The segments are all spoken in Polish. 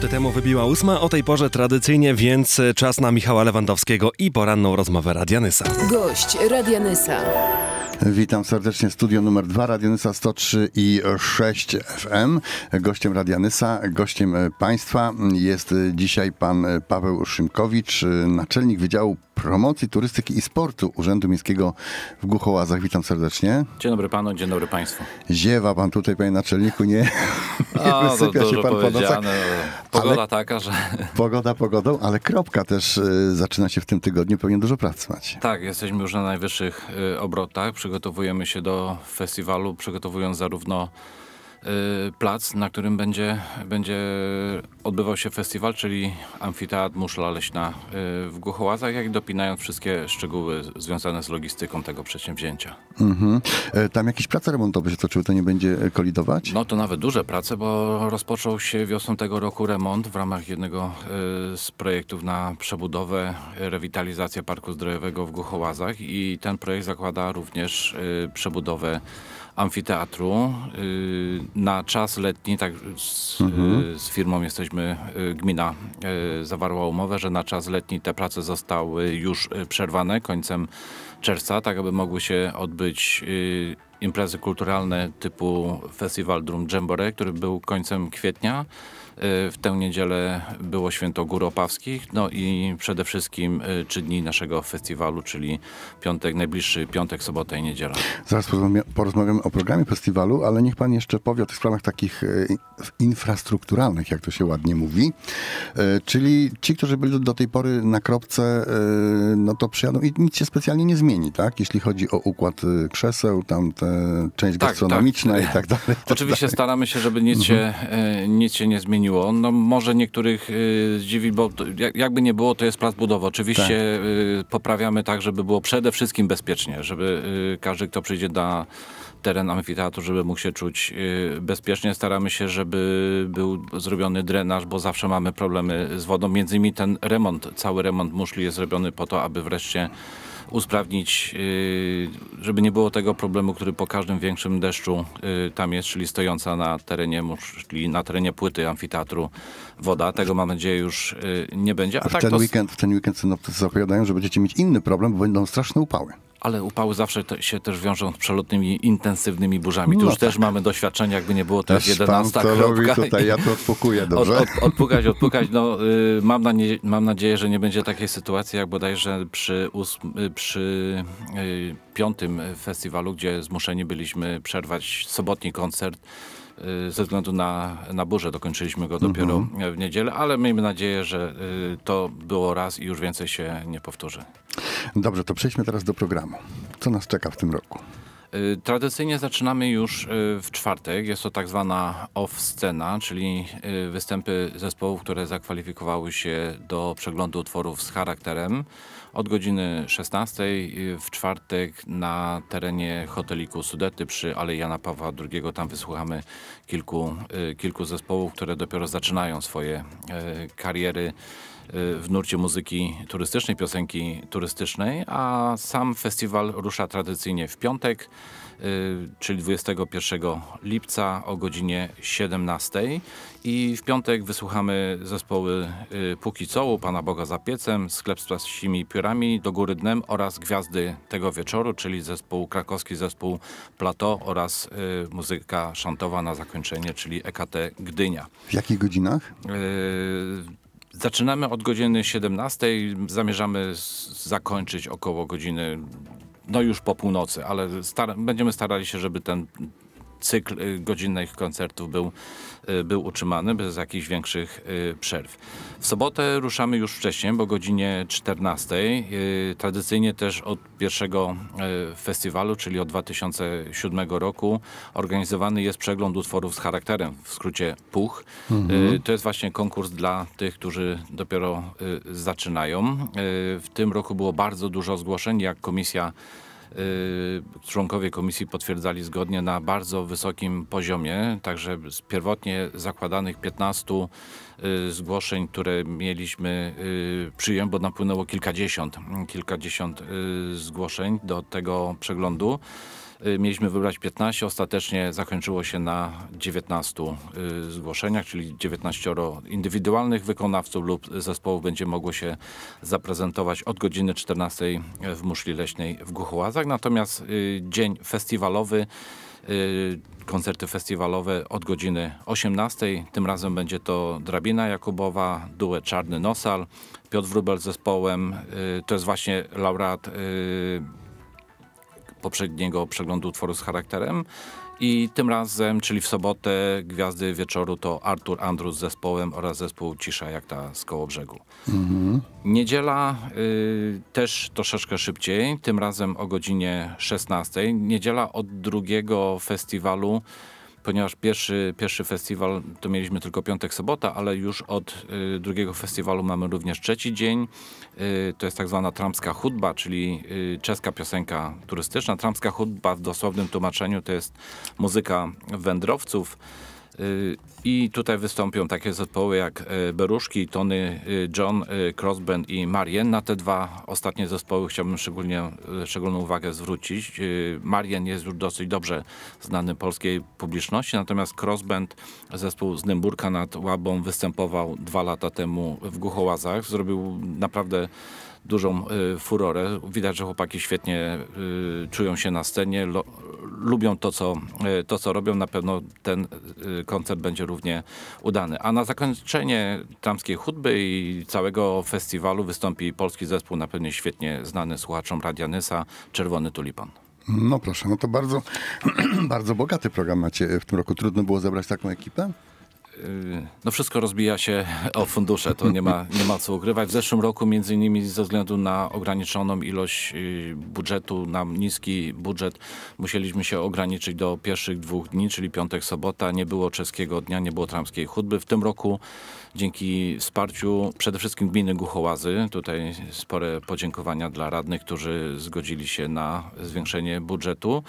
minuty temu wybiła ósma, o tej porze tradycyjnie, więc e, czas na Michała Lewandowskiego i poranną rozmowę Radianysa. Gość Radianysa. Witam serdecznie, studio numer 2 Radianysa 103 i 6 FM. Gościem Radianysa, gościem e, Państwa jest e, dzisiaj pan Paweł Szymkowicz, naczelnik Wydziału Promocji Turystyki i Sportu Urzędu Miejskiego w Głuchołazach. Witam serdecznie. Dzień dobry panu, dzień dobry państwu. Ziewa pan tutaj, panie naczelniku, nie, nie wysypia się pan po nocach. Pogoda ale... taka, że... Pogoda pogodą, ale kropka też y, zaczyna się w tym tygodniu, pewnie dużo pracy macie. Tak, jesteśmy już na najwyższych y, obrotach, przygotowujemy się do festiwalu, przygotowując zarówno Y, plac, na którym będzie, będzie odbywał się festiwal, czyli Amfiteatr Muszla Leśna y, w Głuchołazach, jak i dopinając wszystkie szczegóły związane z logistyką tego przedsięwzięcia. Mhm. E, tam jakieś prace remontowe się toczyły, to nie będzie e, kolidować? No to nawet duże prace, bo rozpoczął się wiosną tego roku remont w ramach jednego y, z projektów na przebudowę, rewitalizację Parku Zdrojowego w Głuchołazach i ten projekt zakłada również przebudowę amfiteatru, na czas letni, tak z, mhm. E, z firmą jesteśmy, e, gmina e, zawarła umowę, że na czas letni te prace zostały już przerwane końcem czerwca, tak aby mogły się odbyć imprezy kulturalne typu Festiwal Drum Dżembore, który był końcem kwietnia, Y, w tę niedzielę było święto Gór Opawskich, no i przede wszystkim y, trzy dni naszego festiwalu, czyli piątek, najbliższy piątek, sobota i niedziela. Zaraz porozmawiamy o programie festiwalu, ale niech pan jeszcze powie o tych sprawach takich y, infrastrukturalnych, jak to się ładnie mówi. Czyli ci, którzy byli do tej pory na kropce, no to przyjadą i nic się specjalnie nie zmieni, tak? Jeśli chodzi o układ krzeseł, tam część tak, tak. gastronomiczna tak. i tak dalej. Tak Oczywiście tak staramy się, żeby nic się, mhm. nic się nie zmieniło zmieniło. No, może niektórych y, zdziwi, bo jak, jakby nie było, to jest plac budowy. Oczywiście tak. y, poprawiamy tak, żeby było przede wszystkim bezpiecznie, żeby y, każdy, kto przyjdzie na teren amfiteatru, żeby mógł się czuć y, bezpiecznie. Staramy się, żeby był zrobiony drenaż, bo zawsze mamy problemy z wodą. Między innymi ten remont, cały remont muszli jest zrobiony po to, aby wreszcie usprawnić, y, żeby nie było tego problemu, który po każdym większym deszczu y, tam jest, czyli stojąca na terenie, czyli na terenie płyty amfiteatru woda. Tego mam nadzieję już y, nie będzie. A tak w, tak ten to... weekend, w ten weekend synoptycy zapowiadają, że będziecie mieć inny problem, bo będą straszne upały. Ale upały zawsze te, się też wiążą z przelotnymi, intensywnymi burzami. Tu no już tak. też mamy doświadczenia, jakby nie było, to jest 11 to robi, tutaj, ja to odpukuję, dobrze? Od, od, odpukać, odpukać. No, y, mam, na nie, mam nadzieję, że nie będzie takiej sytuacji, jak bodajże przy, ósm, y, przy y, piątym festiwalu, gdzie zmuszeni byliśmy przerwać sobotni koncert y, ze względu na, na burzę. Dokończyliśmy go dopiero mhm. w niedzielę, ale miejmy nadzieję, że y, to było raz i już więcej się nie powtórzy. Dobrze, to przejdźmy teraz do programu. Co nas czeka w tym roku? Y, tradycyjnie zaczynamy już y, w czwartek. Jest to tak zwana off-scena, czyli y, występy zespołów, które zakwalifikowały się do przeglądu utworów z charakterem. Od godziny 16 w czwartek na terenie hoteliku Sudety przy Alei Jana Pawła II. Tam wysłuchamy kilku, kilku zespołów, które dopiero zaczynają swoje kariery w nurcie muzyki turystycznej, piosenki turystycznej, a sam festiwal rusza tradycyjnie w piątek, y, czyli 21 lipca o godzinie 17. I w piątek wysłuchamy zespoły y, Póki Cołu, Pana Boga za piecem, Sklep z ptasimi piórami, Do góry dnem oraz Gwiazdy tego wieczoru, czyli zespół krakowski, zespół Plato oraz y, muzyka szantowa na zakończenie, czyli EKT Gdynia. W jakich godzinach? Zaczynamy od godziny 17. Zamierzamy zakończyć około godziny no już po północy, ale star będziemy starali się, żeby ten cykl y, godzinnych koncertów był, y, był utrzymany bez jakichś większych y, przerw. W sobotę ruszamy już wcześniej, bo godzinie 14. Tradycyjnie też od pierwszego festiwalu, czyli od 2007 roku organizowany jest przegląd utworów z charakterem, w skrócie PUCH. Mhm. To jest właśnie konkurs dla tych, którzy dopiero zaczynają. W tym roku było bardzo dużo zgłoszeń, jak komisja Y, członkowie komisji potwierdzali zgodnie na bardzo wysokim poziomie, także z pierwotnie zakładanych 15 y, zgłoszeń, które mieliśmy y, przyjąć, bo napłynęło kilkadziesiąt, kilkadziesiąt zgłoszeń do tego przeglądu. Y, mieliśmy wybrać 15, ostatecznie zakończyło się na 19 y, zgłoszeniach, czyli 19 indywidualnych wykonawców lub zespołów będzie mogło się zaprezentować od godziny 14 w Muszli Leśnej w Głuchołazach. Natomiast y, dzień festiwalowy koncerty festiwalowe od godziny 18. Tym razem będzie to Drabina Jakubowa, duet Czarny Nosal, Piotr Wrubel z zespołem. To jest właśnie laureat poprzedniego przeglądu utworu z charakterem. I tym razem, czyli w sobotę, gwiazdy wieczoru to Artur Andrus z zespołem oraz zespół Cisza jak ta z Kołobrzegu. Mhm. Niedziela y, też troszeczkę szybciej, tym razem o godzinie 16. Niedziela od drugiego festiwalu ponieważ pierwszy, pierwszy festiwal to mieliśmy tylko piątek, sobota, ale już od y, drugiego festiwalu mamy również trzeci dzień. Y, to jest tak zwana tramska hudba, czyli y, czeska piosenka turystyczna. Tramska hudba w dosłownym tłumaczeniu to jest muzyka wędrowców. Y, I tutaj wystąpią takie zespoły jak y, Beruszki, Tony y, John, Crossband i Marien. Na te dwa ostatnie zespoły chciałbym szczególnie, szczególną uwagę zwrócić. Marien jest już dosyć dobrze znany polskiej publiczności, natomiast Crossband, zespół z Nymburka nad Łabą, występował dwa lata temu w Głuchołazach. Zrobił naprawdę dużą y, furorę. Widać, że chłopaki świetnie y, czują się na scenie, lubią to co, y, to, co robią. Na pewno ten koncert będzie równie udany. A na zakończenie tamskiej hutby i całego festiwalu wystąpi polski zespół na pewno świetnie znany słuchaczom Radia Nysa, Czerwony Tulipan. No proszę, no to bardzo, bardzo bogaty program macie w tym roku. Trudno było zebrać taką ekipę? Y, no wszystko rozbija się o fundusze, to nie ma, nie ma co ukrywać. W zeszłym roku między innymi ze względu na ograniczoną ilość y, budżetu, na niski budżet, musieliśmy się ograniczyć do pierwszych dwóch dni, czyli piątek, sobota. Nie było czeskiego dnia, nie było tramskiej chudby. W tym roku dzięki wsparciu przede wszystkim gminy Głuchołazy, tutaj spore podziękowania dla radnych, którzy zgodzili się na zwiększenie budżetu.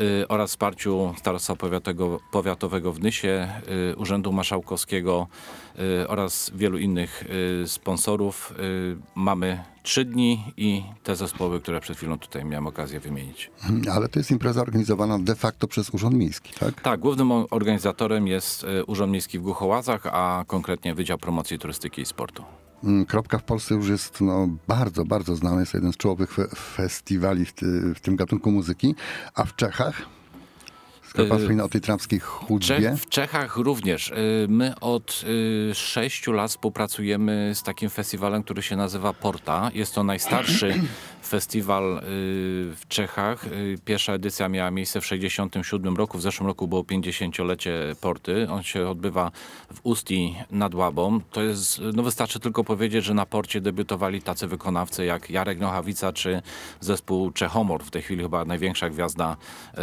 Y, oraz wsparciu Starostwa Powiatowego, Powiatowego w Nysie, y, Urzędu Marszałkowskiego y, oraz wielu innych sponsorów. Mamy trzy dni i te zespoły, które przed chwilą tutaj miałem okazję wymienić. Mhm, ale to jest impreza organizowana de facto przez Urząd Miejski, tak? Tak, głównym organizatorem jest Urząd Miejski w Głuchołazach, a konkretnie Wydział Promocji Turystyki i Sportu. Mm, Kropka w Polsce już jest no, bardzo, bardzo znany Jest jeden z czołowych fe festiwali w, ty w tym gatunku muzyki. A w Czechach? Skąd pan wspomina y, o tej tramskiej chudzie. Czech, w Czechach również. Y, my od y, sześciu lat współpracujemy z takim festiwalem, który się nazywa Porta. Jest to najstarszy festiwal y, w Czechach. Y, pierwsza edycja miała miejsce w 1967 roku. W zeszłym roku było 50-lecie porty. On się odbywa w Ustii nad Łabą. To jest, no wystarczy tylko powiedzieć, że na porcie debiutowali tacy wykonawcy jak Jarek Nochawica czy zespół Czechomor. W tej chwili chyba największa gwiazda. Y,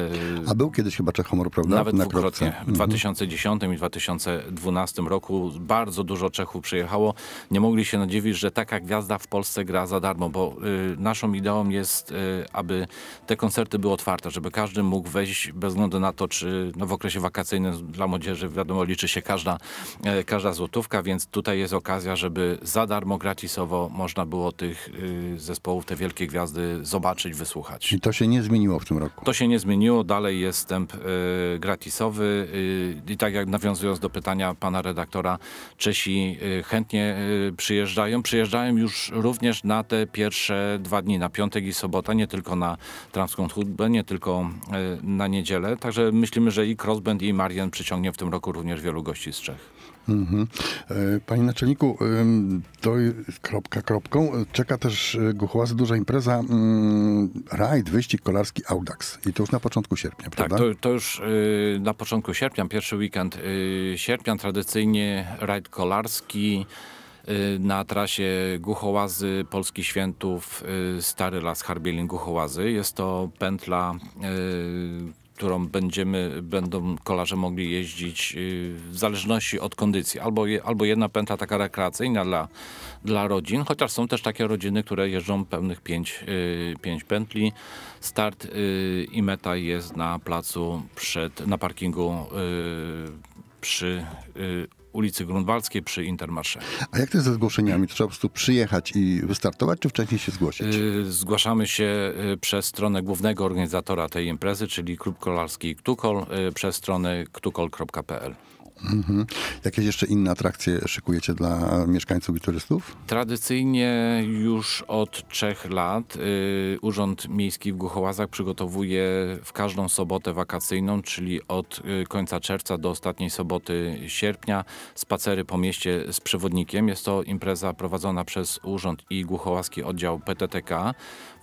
A był kiedyś chyba Czechomor, prawda? Nawet na dwukrotnie. W 2010 mhm. i 2012 roku bardzo dużo Czechów przyjechało. Nie mogli się nadziwić, że taka gwiazda w Polsce gra za darmo, bo naszą ideą jest, y, aby te koncerty były otwarte, żeby każdy mógł wejść bez względu na to, czy no w okresie wakacyjnym dla młodzieży wiadomo liczy się każda, e, każda złotówka, więc tutaj jest okazja, żeby za darmo, gratisowo można było tych y, zespołów, te wielkie gwiazdy zobaczyć, wysłuchać. I to się nie zmieniło w tym roku? To się nie zmieniło, dalej jest wstęp y, gratisowy i tak jak nawiązując do pytania pana redaktora, Czesi chętnie przyjeżdżają. Przyjeżdżają już również na te pierwsze dwa dni dni, na piątek i sobotę, nie tylko na Tramską Hutbę, nie tylko e, na niedzielę. Także myślimy, że i Crossband i Marian przyciągnie w tym roku również wielu gości z Czech. Mhm. E, panie naczelniku, to kropka kropką. Czeka też e, Guchłasy duża impreza mm, rajd, wyścig kolarski Audax. I to już na początku sierpnia, tak, prawda? Tak, to, to już y, na początku sierpnia, pierwszy weekend y, sierpnia, tradycyjnie rajd kolarski. Y, na trasie Głuchołazy, Polski Świętów, y, Stary Las Harbielin Głuchołazy. Jest to pętla y, którą będziemy, będą kolarze mogli jeździć w zależności od kondycji. Albo, albo jedna pętla taka rekreacyjna dla, dla rodzin, chociaż są też takie rodziny, które jeżdżą pełnych pięć, pięć pętli. Start i meta jest na placu przed, na parkingu przy ulicy Grunwaldzkiej przy Intermarsze. A jak to jest ze zgłoszeniami? Trzeba po prostu przyjechać i wystartować, czy wcześniej się zgłosić? Y, zgłaszamy się y, przez stronę głównego organizatora tej imprezy, czyli Klub Kolarski Ktukol, y, przez stronę ktukol.pl. Mhm. jeszcze inne atrakcje szykujecie dla mieszkańców i turystów? Tradycyjnie już od trzech lat y, Urząd Miejski w Głuchołazach przygotowuje w każdą sobotę wakacyjną, czyli od y, końca czerwca do ostatniej soboty sierpnia, spacery po mieście z przewodnikiem. Jest to impreza prowadzona przez Urząd i Głuchołazki Oddział PTTK.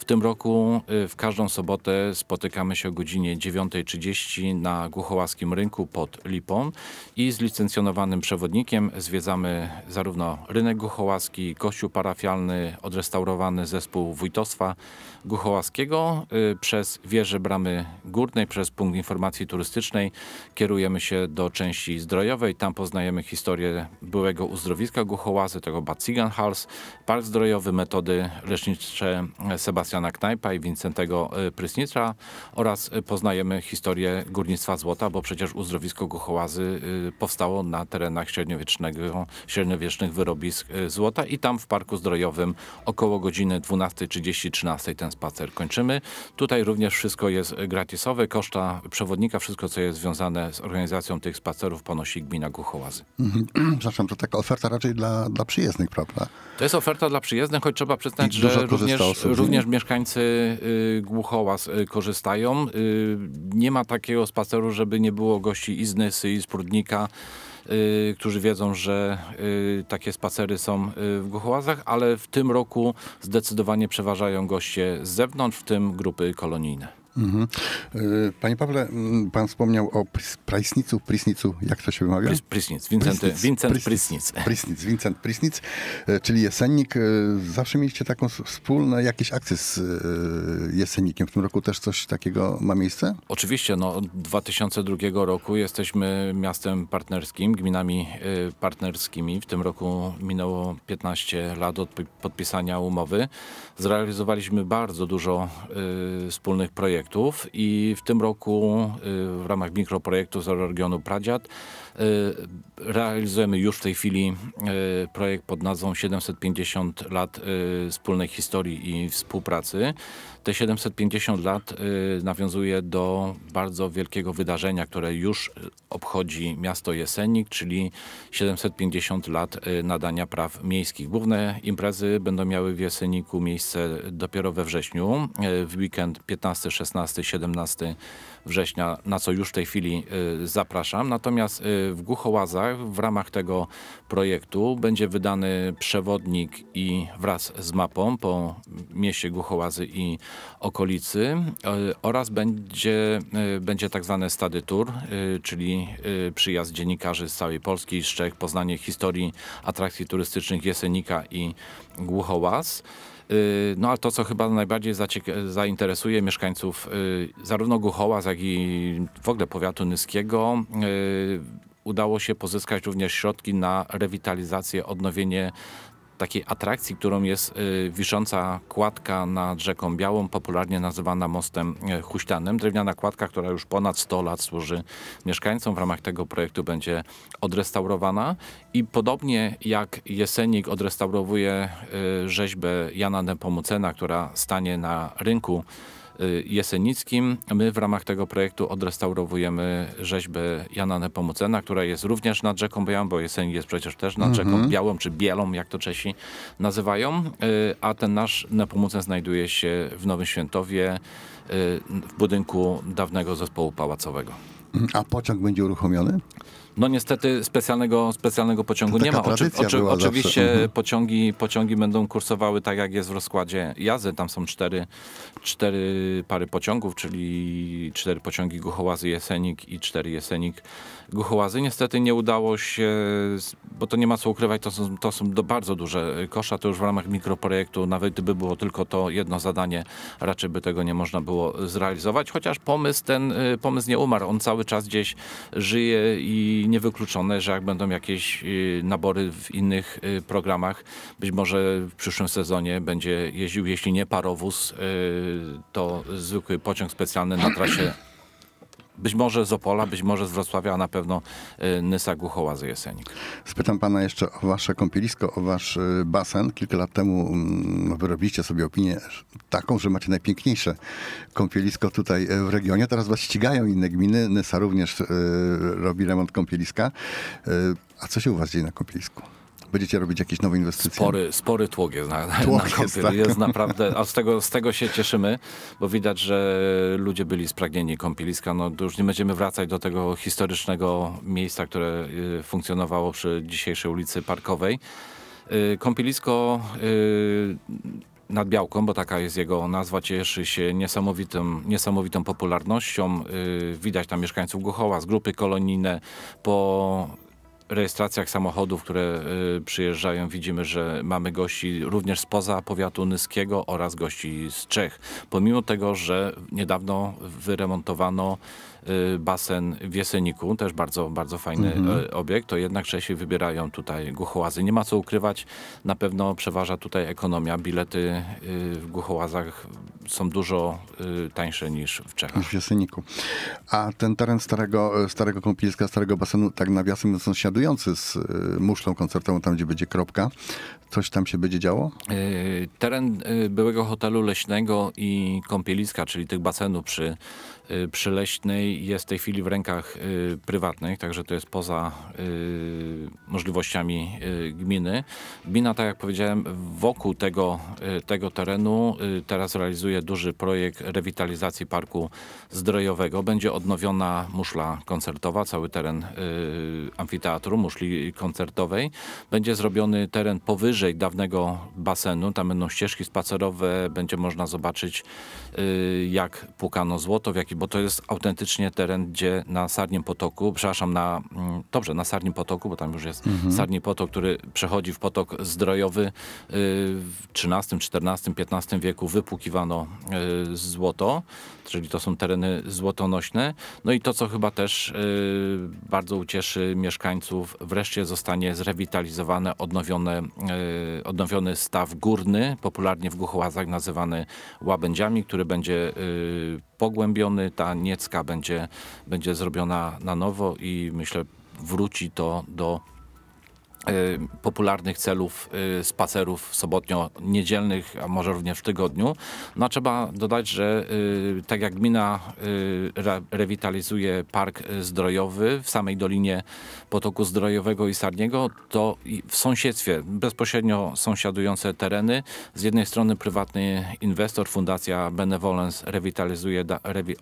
W tym roku y, w każdą sobotę spotykamy się o godzinie 9.30 na Głuchołaskim Rynku pod Lipą i z licencjonowanym przewodnikiem zwiedzamy zarówno rynek Głuchołaski, kościół parafialny, odrestaurowany zespół wójtostwa Głuchołaskiego y, przez wieżę Bramy Górnej, przez punkt informacji turystycznej kierujemy się do części zdrojowej. Tam poznajemy historię byłego uzdrowiska Głuchołazy, tego Bad Hals, park zdrojowy, metody lecznicze Sebastian. Krystiana Knajpa i Wincentego e, Prysnicza oraz e, poznajemy historię górnictwa złota, bo przecież uzdrowisko Guchołazy e, powstało na terenach średniowiecznego, średniowiecznych wyrobisk złota i tam w Parku Zdrojowym około godziny 12.30-13 ten spacer kończymy. Tutaj również wszystko jest gratisowe, koszta przewodnika, wszystko co jest związane z organizacją tych spacerów ponosi gmina Guchołazy. Mhm. Przepraszam, to taka oferta raczej dla, dla przyjezdnych, prawda? To jest oferta dla przyjezdnych, choć trzeba przyznać, że również, również również mieszkańcy y, Głuchoła y, korzystają. Y, nie ma takiego spaceru, żeby nie było gości i z Nysy, i z Prudnika, którzy wiedzą, że takie spacery są w Głuchołazach, ale w tym roku zdecydowanie przeważają goście z zewnątrz, w tym grupy kolonijne. Mhm. Y, panie Pawle, pan wspomniał o Prysnicu, Prysnicu, jak to się wymawia? Prys, Prysnic, Vincent Prysnic. Vincent Prysnic. Prysnic, Vincent Prysnic, y, czyli Jesennik. Y, zawsze mieliście taką wspólną, jakiś akcję z Jesennikiem. W tym roku też coś takiego ma miejsce? Oczywiście, no od 2002 roku jesteśmy miastem partnerskim, gminami partnerskimi. W tym roku minęło 15 lat od podpisania umowy. Zrealizowaliśmy bardzo dużo wspólnych projektów projektów i w tym roku y, w ramach mikroprojektu z Regionu Pradziad y, realizujemy już w tej chwili y, projekt pod nazwą 750 lat wspólnej historii i współpracy. Te 750 lat y, nawiązuje do bardzo wielkiego wydarzenia, które już y, obchodzi miasto Jesenik, czyli 750 lat y, nadania praw miejskich. Główne imprezy będą miały w Jeseniku miejsce dopiero we wrześniu, w weekend 15, 16, 17 września, na co już w tej chwili y, zapraszam. Natomiast y, w Głuchołazach w ramach tego projektu będzie wydany przewodnik i wraz z mapą po mieście Głuchołazy i okolicy y, oraz będzie, będzie tak zwane stady tour, czyli przyjazd dziennikarzy z całej Polski, z Czech, poznanie historii atrakcji turystycznych Jesenika i Głuchołaz. Y, no ale to, co chyba najbardziej zainteresuje mieszkańców y, zarówno Głuchołac, jak i w ogóle powiatu nyskiego, y, udało się pozyskać również środki na rewitalizację, odnowienie takiej atrakcji, którą jest y, wisząca kładka nad rzeką Białą, popularnie nazywana mostem y, huśtanem. Drewniana kładka, która już ponad 100 lat służy mieszkańcom. W ramach tego projektu będzie odrestaurowana i podobnie jak Jesenik odrestaurowuje y, rzeźbę Jana Nepomucena, która stanie na rynku Y, Jesenickim. My w ramach tego projektu odrestaurowujemy rzeźbę Jana Nepomucena, która jest również nad rzeką Białą, bo Jesen jest przecież też nad rzeką mhm. Białą, czy Bielą, jak to Czesi nazywają. Y, a ten nasz Nepomucen znajduje się w Nowym Świętowie, y, w budynku dawnego zespołu pałacowego. A pociąg będzie uruchomiony? No niestety specjalnego, specjalnego pociągu nie ma. Oczy, oczy, oczywiście mhm. pociągi, pociągi będą kursowały tak, jak jest w rozkładzie jazdy. Tam są cztery, cztery pary pociągów, czyli cztery pociągi Guchołazy-Jesenik i cztery Jesenik-Guchołazy. Niestety nie udało się, bo to nie ma co ukrywać, to są, to są bardzo duże kosza. To już w ramach mikroprojektu, nawet gdyby było tylko to jedno zadanie, raczej by tego nie można było zrealizować. Chociaż pomysł ten, y, pomysł nie umarł. On cały czas gdzieś żyje i i niewykluczone, że jak będą jakieś y, nabory w innych y, programach, być może w przyszłym sezonie będzie jeździł, jeśli nie parowóz, y, to zwykły pociąg specjalny na trasie być może z Opola, być może z Wrocławia, a na pewno y, Nysa Głuchoła z Jesenik. Spytam pana jeszcze o wasze kąpielisko, o wasz y, basen. Kilka lat temu mm, wyrobiliście sobie opinię taką, że macie najpiękniejsze kąpielisko tutaj y, w regionie. Teraz was ścigają inne gminy. Nysa również robi remont kąpieliska. A co się u was dzieje na kąpielisku? Będziecie robić jakieś nowe inwestycje? Spory, spory tłok jest na, tłok na jest, tak? jest naprawdę, a z tego, z tego się cieszymy, bo widać, że ludzie byli spragnieni kąpieliska. No już nie będziemy wracać do tego historycznego miejsca, które y, funkcjonowało przy dzisiejszej ulicy Parkowej. Y, kąpielisko y, nad Białką, bo taka jest jego nazwa, cieszy się niesamowitym, niesamowitą popularnością. Widać tam mieszkańców Głuchoła z grupy kolonijne po rejestracjach samochodów, które y, przyjeżdżają, widzimy, że mamy gości również spoza powiatu nyskiego oraz gości z Czech. Pomimo tego, że niedawno wyremontowano y, basen w Jeseniku, też bardzo, bardzo fajny mhm. E, obiekt, to jednak Czesi wybierają tutaj głuchołazy. Nie ma co ukrywać, na pewno przeważa tutaj ekonomia. Bilety y, w głuchołazach są dużo tańsze niż w Czechach. W Jeseniku. A ten teren starego, e, starego kąpieliska, starego basenu, tak nawiasem sąsiaduje korespondujący z y, muszlą koncertową, tam gdzie będzie kropka, Coś tam się będzie działo? E, teren e, byłego hotelu leśnego i kąpieliska, czyli tych basenów przy, e, przy Leśnej jest w tej chwili w rękach prywatnych, także to jest poza możliwościami gminy. Gmina, tak jak powiedziałem, wokół tego, tego terenu teraz realizuje duży projekt rewitalizacji Parku Zdrojowego. Będzie odnowiona muszla koncertowa, cały teren amfiteatru, muszli koncertowej. Będzie zrobiony teren powyżej dawnego basenu. Tam będą ścieżki spacerowe, będzie można zobaczyć y, jak płukano złoto, w jaki, bo to jest autentycznie teren, gdzie na Sarnim Potoku, przepraszam, na, mm, dobrze, na Sarnim Potoku, bo tam już jest mhm. Sarni Potok, który przechodzi w potok zdrojowy y, w XIII, XIV, XV wieku wypłukiwano y, złoto, czyli to są tereny złotonośne. No i to, co chyba też bardzo ucieszy mieszkańców, wreszcie zostanie zrewitalizowane, odnowione Y, odnowiony staw górny, popularnie w Głuchołazach nazywany łabędziami, który będzie y, pogłębiony. Ta niecka będzie, będzie zrobiona na nowo i myślę wróci to do Y, popularnych celów y, spacerów sobotnio-niedzielnych, a może również w tygodniu. No trzeba dodać, że y, tak jak gmina rewitalizuje park zdrojowy w samej dolinie potoku zdrojowego i Sarniego, to w sąsiedztwie, bezpośrednio sąsiadujące tereny, z jednej strony prywatny inwestor, fundacja Benevolence rewitalizuje,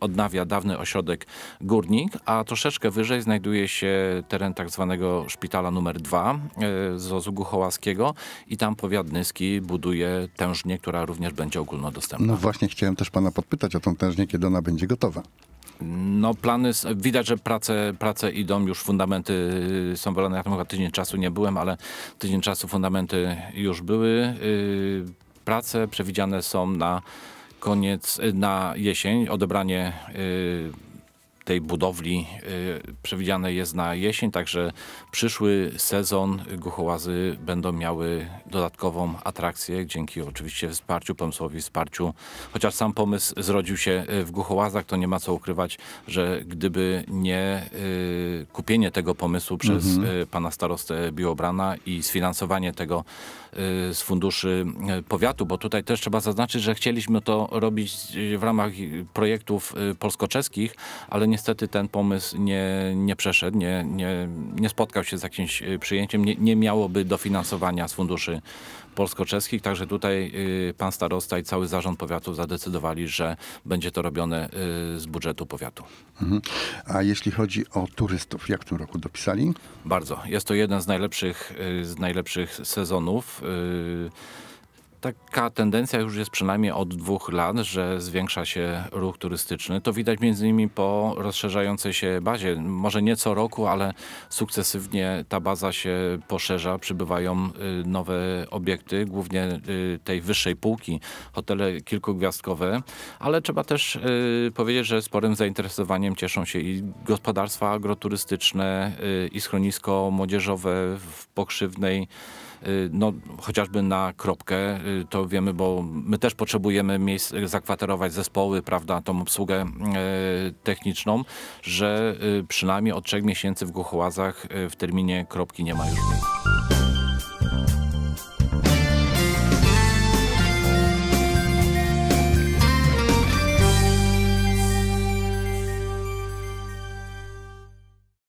odnawia dawny ośrodek Górnik, a troszeczkę wyżej znajduje się teren tak zwanego szpitala numer 2, E, z Ozu Hołaskiego i tam powiat buduje tężnię, która również będzie ogólnodostępna. No właśnie chciałem też pana podpytać o tą tężnię, kiedy ona będzie gotowa. No plany, widać, że prace, prace idą, już fundamenty y, są wolane. Ja tam chyba tydzień czasu nie byłem, ale tydzień czasu fundamenty już były. Y, prace przewidziane są na koniec, y, na jesień, odebranie tej budowli y, przewidziane jest na jesień, także przyszły sezon głuchołazy będą miały dodatkową atrakcję dzięki oczywiście wsparciu, pomysłowi wsparciu. Chociaż sam pomysł zrodził się y, w głuchołazach, to nie ma co ukrywać, że gdyby nie y, kupienie tego pomysłu przez mhm. pana starostę Biobrana i sfinansowanie tego Y, z funduszy y, powiatu, bo tutaj też trzeba zaznaczyć, że chcieliśmy to robić y, w ramach projektów polsko-czeskich, ale niestety ten pomysł nie, nie przeszedł, nie, nie, nie spotkał się z jakimś przyjęciem, nie, nie miałoby dofinansowania z funduszy polsko-czeskich, także tutaj y, pan starosta i cały zarząd powiatu zadecydowali, że będzie to robione y, z budżetu powiatu. Mhm. A jeśli chodzi o turystów, jak w tym roku dopisali? Bardzo. Jest to jeden z najlepszych, y, z najlepszych sezonów taka tendencja już jest przynajmniej od dwóch lat, że zwiększa się ruch turystyczny. To widać między innymi po rozszerzającej się bazie. Może nie co roku, ale sukcesywnie ta baza się poszerza. Przybywają y, nowe obiekty, głównie y, tej wyższej półki, hotele kilkugwiazdkowe. Ale trzeba też y, powiedzieć, że sporym zainteresowaniem cieszą się i gospodarstwa agroturystyczne, i schronisko młodzieżowe w Pokrzywnej. Y, no, chociażby na kropkę, y, to wiemy, bo my też potrzebujemy miejsc, y, zakwaterować zespoły, prawda, tą obsługę techniczną, że przynajmniej od trzech miesięcy w Głuchołazach w terminie kropki nie ma już miejsc.